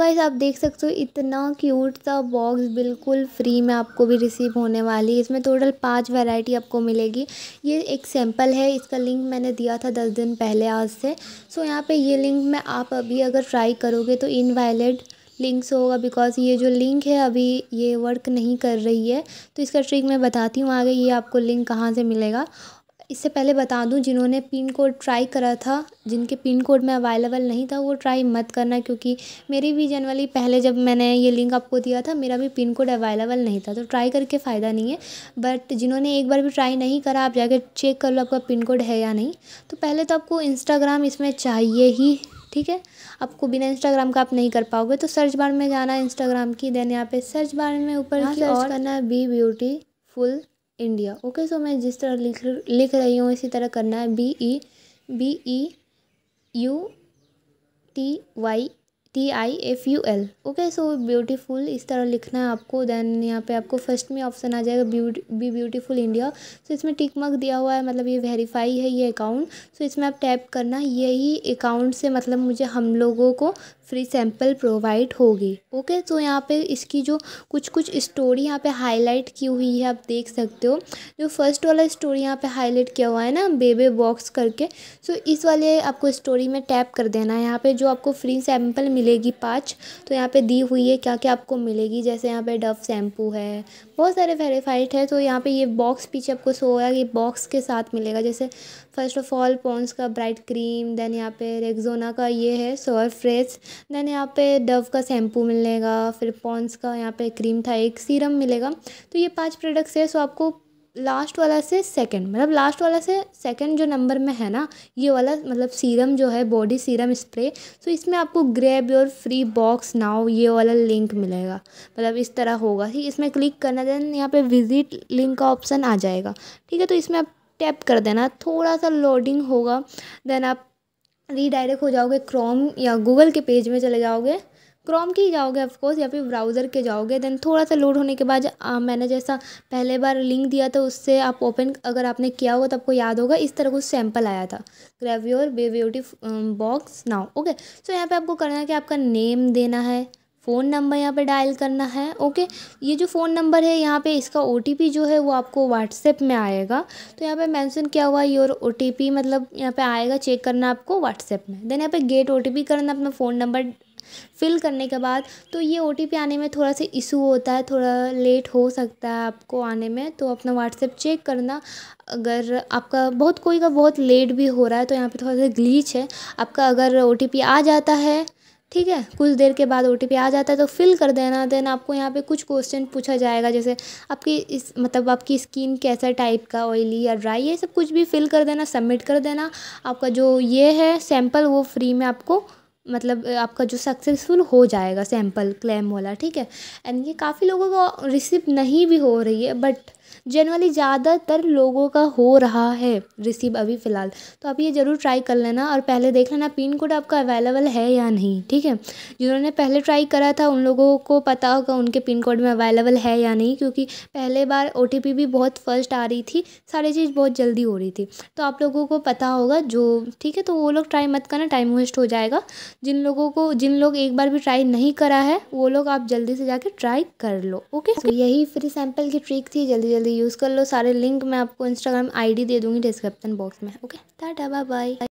guys आप देख सकते हो इतना क्यूट सा बॉक्स बिल्कुल फ्री में आपको भी रिसीव होने वाली है इसमें टोटल पाँच वैरायटी आपको मिलेगी ये एक सैम्पल है इसका लिंक मैंने दिया था दस दिन पहले आज से सो यहाँ पे ये लिंक में आप अभी अगर ट्राई करोगे तो इनवैलिड लिंक्स होगा बिकॉज ये जो लिंक है अभी ये वर्क नहीं कर रही है तो इसका ट्रिक मैं बताती हूँ आगे ये आपको लिंक कहाँ से मिलेगा इससे पहले बता दूं जिन्होंने पिन कोड ट्राई करा था जिनके पिन कोड में अवेलेबल नहीं था वो ट्राई मत करना क्योंकि मेरी भी जनरली पहले जब मैंने ये लिंक आपको दिया था मेरा भी पिन कोड अवेलेबल नहीं था तो ट्राई करके फ़ायदा नहीं है बट जिन्होंने एक बार भी ट्राई नहीं करा आप जाके चेक कर लो आपका पिन कोड है या नहीं तो पहले तो आपको इंस्टाग्राम इसमें चाहिए ही ठीक है आपको बिना इंस्टाग्राम का आप नहीं कर पाओगे तो सर्च बार में जाना इंस्टाग्राम की देन यहाँ पे सर्च बार में ऊपर हाँ, की और करना B beautiful India okay so मैं जिस तरह लिख लिख रही हूँ इसी तरह करना है B E B E U T Y T I F U L okay so beautiful इस तरह लिखना है आपको देन यहाँ पे आपको फर्स्ट में ऑप्शन आ जाएगा बी ब्यूटीफुल इंडिया सो इसमें टिक मार्क दिया हुआ है मतलब ये वेरीफाई है ये अकाउंट सो so, इसमें आप टैप करना यही अकाउंट से मतलब मुझे हम लोगों को फ्री सैम्पल प्रोवाइड होगी ओके सो यहाँ पे इसकी जो कुछ कुछ स्टोरी यहाँ पे हाईलाइट की हुई है आप देख सकते हो जो फर्स्ट वाला स्टोरी यहाँ पे हाईलाइट किया हुआ है ना बेबे बॉक्स करके सो so, इस वाले आपको स्टोरी में टैप कर देना है यहाँ पे जो आपको फ्री सैम्पल मिलेगी पाँच तो यहाँ पे दी हुई है क्या क्या आपको मिलेगी जैसे यहाँ पे डव शैम्पू है बहुत सारे वेरीफाइड है तो यहाँ पे ये बॉक्स पीछे आपको सो होगा ये बॉक्स के साथ मिलेगा जैसे फर्स्ट ऑफ ऑल पॉन्स का ब्राइट क्रीम देन यहाँ पे रेगजोना का ये है सोअर फ्रेश देन यहाँ पे डव का शैम्पू मिलेगा फिर पॉन्स का यहाँ पे क्रीम था एक सीरम मिलेगा तो ये पाँच प्रोडक्ट्स है सो आपको लास्ट वाला से सेकंड मतलब लास्ट वाला से सेकंड जो नंबर में है ना ये वाला मतलब सीरम जो है बॉडी सीरम स्प्रे सो इसमें आपको grab your free box now ये वाला लिंक मिलेगा मतलब इस तरह होगा ठीक इसमें क्लिक करना देन यहाँ पे विजिट लिंक का ऑप्शन आ जाएगा ठीक है तो इसमें आप टैप कर देना थोड़ा सा लोडिंग होगा देन आप रीडायरेक्ट हो जाओगे क्रोम या गूगल के पेज में चले जाओगे क्रोम के ही जाओगे ऑफकोर्स या फिर ब्राउज़र के जाओगे देन थोड़ा सा लोड होने के बाद आ, मैंने जैसा पहले बार लिंक दिया था उससे आप ओपन अगर आपने किया होगा तो आपको याद होगा इस तरह कुछ सैम्पल आया था grab your by beauty box now okay so यहाँ पे आपको करना है कि आपका नेम देना है फ़ोन नंबर यहाँ पे डायल करना है ओके ये जो फ़ोन नंबर है यहाँ पे इसका ओ जो है वो आपको व्हाट्सएप में आएगा तो यहाँ पे मेंशन किया हुआ योर ओ मतलब यहाँ पे आएगा चेक करना आपको व्हाट्सएप में देन यहाँ पे गेट ओ करना अपना फ़ोन नंबर फिल करने के बाद तो ये ओ आने में थोड़ा सा इशू होता है थोड़ा लेट हो सकता है आपको आने में तो अपना व्हाट्सएप चेक करना अगर आपका बहुत कोई का बहुत लेट भी हो रहा है तो यहाँ पे थोड़ा सा ग्लीच है आपका अगर ओ आ जाता है ठीक है कुछ देर के बाद ओ आ जाता है तो फिल कर देना देन आपको यहाँ पे कुछ क्वेश्चन पूछा जाएगा जैसे आपकी इस मतलब आपकी स्किन कैसा टाइप का ऑयली या ड्राई ये सब कुछ भी फिल कर देना सबमिट कर देना आपका जो ये है सैम्पल वो फ्री में आपको मतलब आपका जो सक्सेसफुल हो जाएगा सैम्पल क्लेम वाला ठीक है एंड ये काफ़ी लोगों को रिसीव नहीं भी हो रही है बट जनरली ज़्यादातर लोगों का हो रहा है रिसीव अभी फ़िलहाल तो आप ये ज़रूर ट्राई कर लेना और पहले देख लेना पिन कोड आपका अवेलेबल है या नहीं ठीक है जिन्होंने पहले ट्राई करा था उन लोगों को पता होगा उनके पिन कोड में अवेलेबल है या नहीं क्योंकि पहले बार ओ भी बहुत फर्स्ट आ रही थी सारी चीज़ बहुत जल्दी हो रही थी तो आप लोगों को पता होगा जो ठीक है तो वो लोग ट्राई मत करना टाइम वेस्ट हो जाएगा जिन लोगों को जिन लोग एक बार भी ट्राई नहीं करा है वो लोग आप जल्दी से जाके ट्राई कर लो ओके तो so, यही फ्री सैम्पल की ट्रिक थी जल्दी जल्दी जल्दी यूज़ कर लो सारे लिंक मैं आपको इंस्टाग्राम आईडी दे दूँगी डिस्क्रिप्शन बॉक्स में ओके टाटा बाय बाय